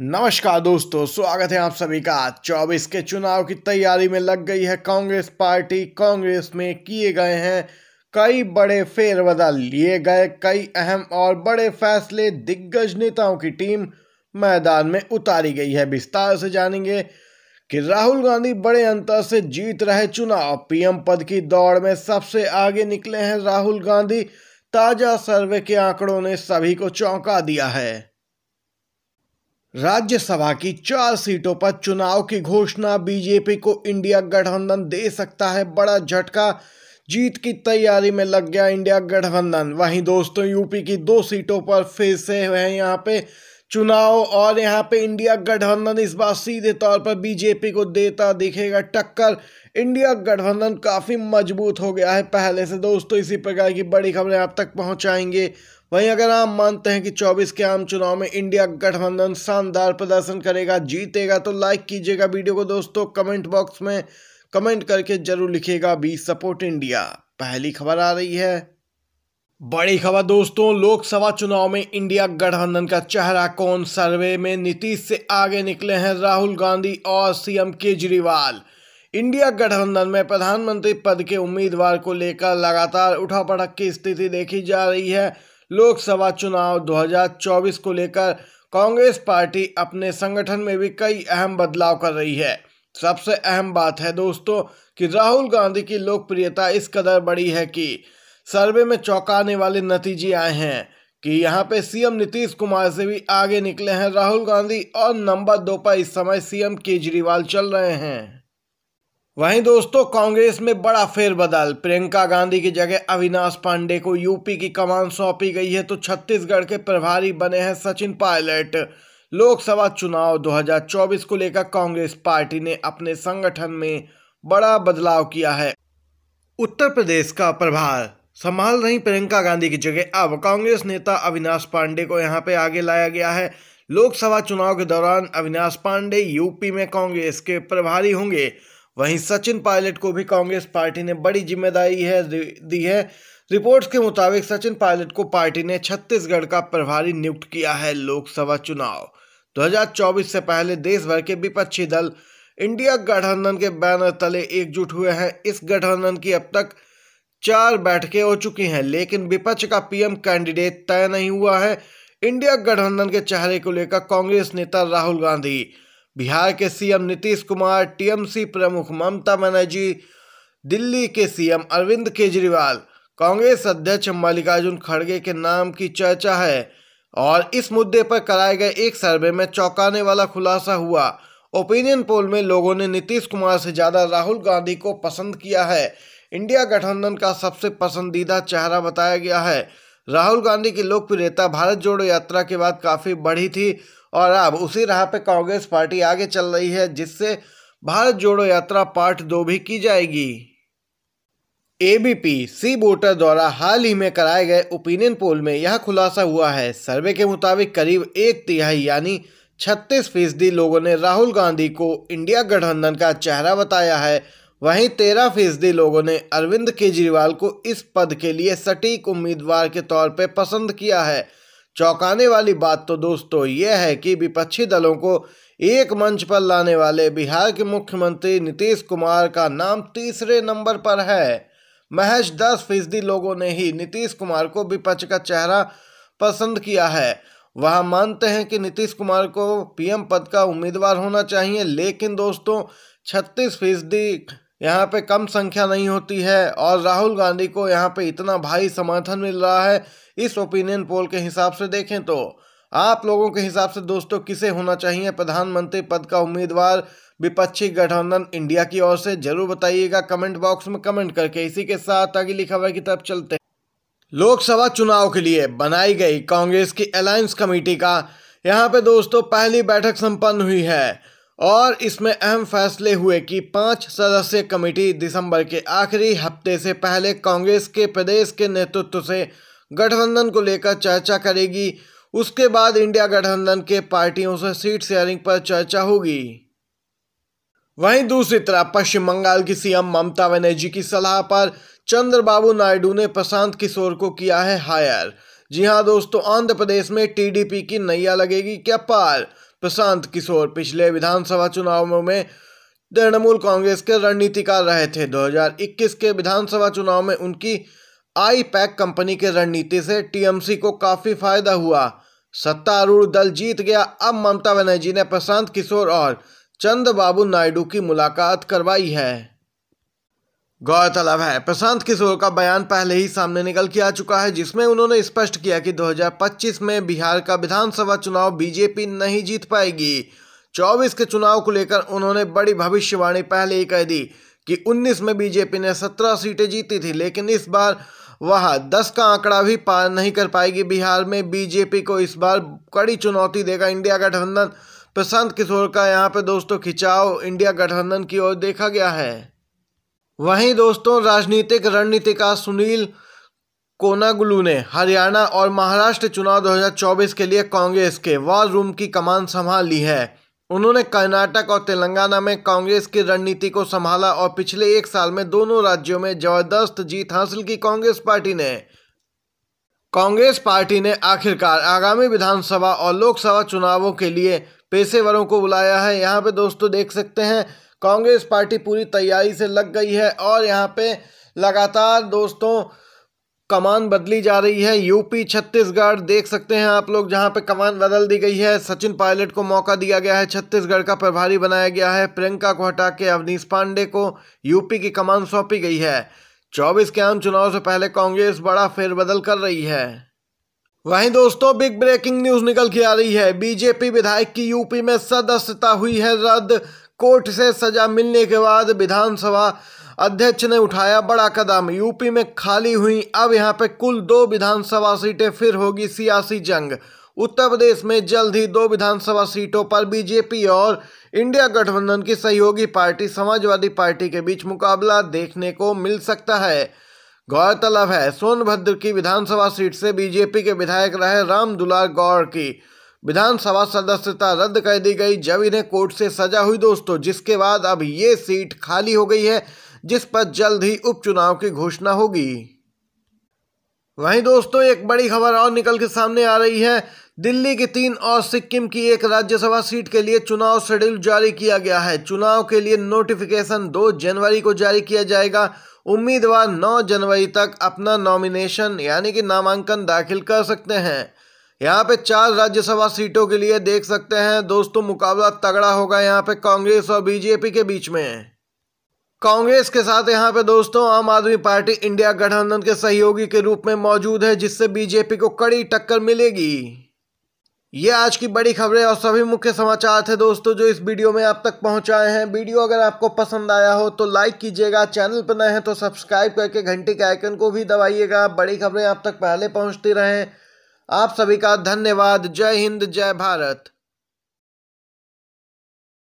नमस्कार दोस्तों स्वागत है आप सभी का 24 के चुनाव की तैयारी में लग गई है कांग्रेस पार्टी कांग्रेस में किए गए हैं कई बड़े फेरबदल लिए गए कई अहम और बड़े फैसले दिग्गज नेताओं की टीम मैदान में उतारी गई है विस्तार से जानेंगे कि राहुल गांधी बड़े अंतर से जीत रहे चुनाव पीएम पद की दौड़ में सबसे आगे निकले हैं राहुल गांधी ताजा सर्वे के आंकड़ों ने सभी को चौंका दिया है राज्यसभा की चार सीटों पर चुनाव की घोषणा बीजेपी को इंडिया गठबंधन दे सकता है बड़ा झटका जीत की तैयारी में लग गया इंडिया गठबंधन वहीं दोस्तों यूपी की दो सीटों पर फिर से है यहाँ पे चुनाव और यहाँ पे इंडिया गठबंधन इस बार सीधे तौर पर बीजेपी को देता दिखेगा टक्कर इंडिया गठबंधन काफ़ी मजबूत हो गया है पहले से दोस्तों इसी प्रकार की बड़ी खबरें आप तक पहुँचाएंगे वहीं अगर आप मानते हैं कि 24 के आम चुनाव में इंडिया गठबंधन शानदार प्रदर्शन करेगा जीतेगा तो लाइक कीजिएगा वीडियो को दोस्तों कमेंट बॉक्स में कमेंट करके जरूर लिखिएगा बी सपोर्ट इंडिया पहली खबर आ रही है बड़ी खबर दोस्तों लोकसभा चुनाव में इंडिया गठबंधन का चेहरा कौन सर्वे में नीतीश से आगे निकले हैं राहुल गांधी और सीएम केजरीवाल इंडिया गठबंधन में प्रधानमंत्री पद के उम्मीदवार को लेकर लगातार उठापटक की स्थिति देखी जा रही है लोकसभा चुनाव 2024 को लेकर कांग्रेस पार्टी अपने संगठन में भी कई अहम बदलाव कर रही है सबसे अहम बात है दोस्तों कि राहुल गांधी की लोकप्रियता इस कदर बढ़ी है कि सर्वे में चौंकाने वाले नतीजे आए हैं कि यहाँ पे सीएम नीतीश कुमार से भी आगे निकले हैं राहुल गांधी और नंबर दो पर इस समय सीएम केजरीवाल चल रहे हैं वहीं दोस्तों कांग्रेस में बड़ा फेरबदल प्रियंका गांधी की जगह अविनाश पांडे को यूपी की कमान सौंपी गई है तो छत्तीसगढ़ के प्रभारी बने हैं सचिन पायलट लोकसभा चुनाव 2024 को लेकर कांग्रेस पार्टी ने अपने संगठन में बड़ा बदलाव किया है उत्तर प्रदेश का प्रभार संभाल रही प्रियंका गांधी की जगह अब कांग्रेस नेता अविनाश पांडे को यहाँ पे आगे लाया गया है लोकसभा चुनाव के दौरान अविनाश पांडे यूपी में कांग्रेस के प्रभारी होंगे वहीं सचिन पायलट को भी कांग्रेस पार्टी ने बड़ी जिम्मेदारी है दी है रिपोर्ट्स के मुताबिक सचिन पायलट को पार्टी ने छत्तीसगढ़ का प्रभारी नियुक्त किया है लोकसभा चुनाव 2024 से पहले देश भर के विपक्षी दल इंडिया गठबंधन के बैनर तले एकजुट हुए हैं इस गठबंधन की अब तक चार बैठकें हो चुकी हैं लेकिन विपक्ष का पीएम कैंडिडेट तय नहीं हुआ है इंडिया गठबंधन के चेहरे को लेकर कांग्रेस नेता राहुल गांधी बिहार के सीएम नीतीश कुमार टीएमसी प्रमुख ममता बनर्जी दिल्ली के सीएम अरविंद केजरीवाल कांग्रेस अध्यक्ष मल्लिकार्जुन खड़गे के नाम की चर्चा है और इस मुद्दे पर कराए गए एक सर्वे में चौंकाने वाला खुलासा हुआ ओपिनियन पोल में लोगों ने नीतीश कुमार से ज़्यादा राहुल गांधी को पसंद किया है इंडिया गठबंधन का सबसे पसंदीदा चेहरा बताया गया है राहुल गांधी की लोकप्रियता भारत जोड़ो यात्रा के बाद काफ़ी बढ़ी थी और अब उसी राह पर कांग्रेस पार्टी आगे चल रही है जिससे भारत जोड़ो यात्रा पार्ट दो भी की जाएगी एबीपी सी वोटर द्वारा हाल ही में कराए गए ओपिनियन पोल में यह खुलासा हुआ है सर्वे के मुताबिक करीब एक तिहाई यानी छत्तीस फीसदी लोगों ने राहुल गांधी को इंडिया गठबंधन का चेहरा बताया है वहीं तेरह फीसदी लोगों ने अरविंद केजरीवाल को इस पद के लिए सटीक उम्मीदवार के तौर पर पसंद किया है चौंकाने वाली बात तो दोस्तों यह है कि विपक्षी दलों को एक मंच पर लाने वाले बिहार के मुख्यमंत्री नीतीश कुमार का नाम तीसरे नंबर पर है महज दस फीसदी लोगों ने ही नीतीश कुमार को विपक्ष का चेहरा पसंद किया है वह मानते हैं कि नीतीश कुमार को पीएम पद का उम्मीदवार होना चाहिए लेकिन दोस्तों छत्तीस फीसदी यहाँ पे कम संख्या नहीं होती है और राहुल गांधी को यहाँ पे इतना भारी समर्थन मिल रहा है इस ओपिनियन पोल के हिसाब से देखें तो आप लोगों के हिसाब से दोस्तों किसे होना चाहिए प्रधानमंत्री पद का उम्मीदवार विपक्षी गठबंधन इंडिया की ओर से जरूर बताइएगा कमेंट बॉक्स में कमेंट करके इसी के साथ अगली खबर की तरफ चलते लोकसभा चुनाव के लिए बनाई गई कांग्रेस की अलायंस कमेटी का यहाँ पे दोस्तों पहली बैठक संपन्न हुई है और इसमें अहम फैसले हुए कि पांच सदस्य कमेटी दिसंबर के आखिरी हफ्ते से पहले कांग्रेस के प्रदेश के नेतृत्व से गठबंधन को लेकर चर्चा करेगी उसके बाद इंडिया गठबंधन के पार्टियों से सीट शेयरिंग पर चर्चा होगी वहीं दूसरी तरफ पश्चिम बंगाल की सीएम ममता बनर्जी की सलाह पर चंद्रबाबू नायडू ने प्रशांत किशोर को किया है हायर जी हाँ दोस्तों आंध्र प्रदेश में टीडीपी की नैया लगेगी क्या पार प्रशांत किशोर पिछले विधानसभा चुनावों में तृणमूल कांग्रेस के रणनीतिकार रहे थे 2021 के विधानसभा चुनाव में उनकी आई पैक कंपनी के रणनीति से टीएमसी को काफी फायदा हुआ सत्तारूढ़ दल जीत गया अब ममता बनर्जी ने प्रशांत किशोर और चंद्रबाबू नायडू की मुलाकात करवाई है गौरतलब है प्रशांत किशोर का बयान पहले ही सामने निकल के आ चुका है जिसमें उन्होंने स्पष्ट किया कि 2025 में बिहार का विधानसभा चुनाव बीजेपी नहीं जीत पाएगी 24 के चुनाव को लेकर उन्होंने बड़ी भविष्यवाणी पहले ही कह दी कि 19 में बीजेपी ने 17 सीटें जीती थी लेकिन इस बार वह 10 का आंकड़ा भी पार नहीं कर पाएगी बिहार में बीजेपी को इस बार कड़ी चुनौती देगा इंडिया गठबंधन प्रशांत किशोर का यहाँ पर दोस्तों खिंचाव इंडिया गठबंधन की ओर देखा गया है वहीं दोस्तों राजनीतिक रणनीतिकार सुनील कोनागुलू ने हरियाणा और महाराष्ट्र चुनाव 2024 के लिए कांग्रेस के वॉर रूम की कमान संभाल ली है उन्होंने कर्नाटक और तेलंगाना में कांग्रेस की रणनीति को संभाला और पिछले एक साल में दोनों राज्यों में जबरदस्त जीत हासिल की कांग्रेस पार्टी ने कांग्रेस पार्टी ने आखिरकार आगामी विधानसभा और लोकसभा चुनावों के लिए पेशेवरों को बुलाया है यहाँ पे दोस्तों देख सकते हैं कांग्रेस पार्टी पूरी तैयारी से लग गई है और यहाँ पे लगातार दोस्तों कमान बदली जा रही है यूपी छत्तीसगढ़ देख सकते हैं आप लोग जहां पे कमान बदल दी गई है सचिन पायलट को मौका दिया गया है छत्तीसगढ़ का प्रभारी बनाया गया है प्रियंका को हटा के अवनीश पांडे को यूपी की कमान सौंपी गई है चौबीस के आम चुनाव से पहले कांग्रेस बड़ा फेरबदल कर रही है वहीं दोस्तों बिग ब्रेकिंग न्यूज निकल के आ रही है बीजेपी विधायक की यूपी में सदस्यता हुई है रद्द कोर्ट से सजा मिलने के बाद विधानसभा अध्यक्ष ने उठाया बड़ा कदम यूपी में खाली हुई अब यहाँ पे कुल दो विधानसभा सीटें फिर होगी सियासी जंग उत्तर प्रदेश में जल्द ही दो विधानसभा सीटों पर बीजेपी और इंडिया गठबंधन की सहयोगी पार्टी समाजवादी पार्टी के बीच मुकाबला देखने को मिल सकता है गौरतलब है सोनभद्र की विधानसभा सीट से बीजेपी के विधायक रहे राम दुलार गौर की विधानसभा सदस्यता रद्द कर दी गई जब इन्हें कोर्ट से सजा हुई दोस्तों जिसके बाद अब ये सीट खाली हो गई है जिस पर जल्द ही उपचुनाव की घोषणा होगी वहीं दोस्तों एक बड़ी खबर और निकल के सामने आ रही है दिल्ली की तीन और सिक्किम की एक राज्यसभा सीट के लिए चुनाव शेड्यूल जारी किया गया है चुनाव के लिए नोटिफिकेशन 2 जनवरी को जारी किया जाएगा उम्मीदवार 9 जनवरी तक अपना नॉमिनेशन यानी कि नामांकन दाखिल कर सकते हैं यहाँ पे चार राज्यसभा सीटों के लिए देख सकते हैं दोस्तों मुकाबला तगड़ा होगा यहाँ पे कांग्रेस और बीजेपी के बीच में कांग्रेस के साथ यहाँ पे दोस्तों आम आदमी पार्टी इंडिया गठबंधन के सहयोगी के रूप में मौजूद है जिससे बीजेपी को कड़ी टक्कर मिलेगी ये आज की बड़ी खबरें और सभी मुख्य समाचार थे दोस्तों जो इस वीडियो में आप तक पहुंचाए हैं वीडियो अगर आपको पसंद आया हो तो लाइक कीजिएगा चैनल पर नए हैं तो सब्सक्राइब करके घंटी के आइकन को भी दबाइएगा बड़ी खबरें आप तक पहले पहुंचती रहें आप सभी का धन्यवाद जय हिंद जय भारत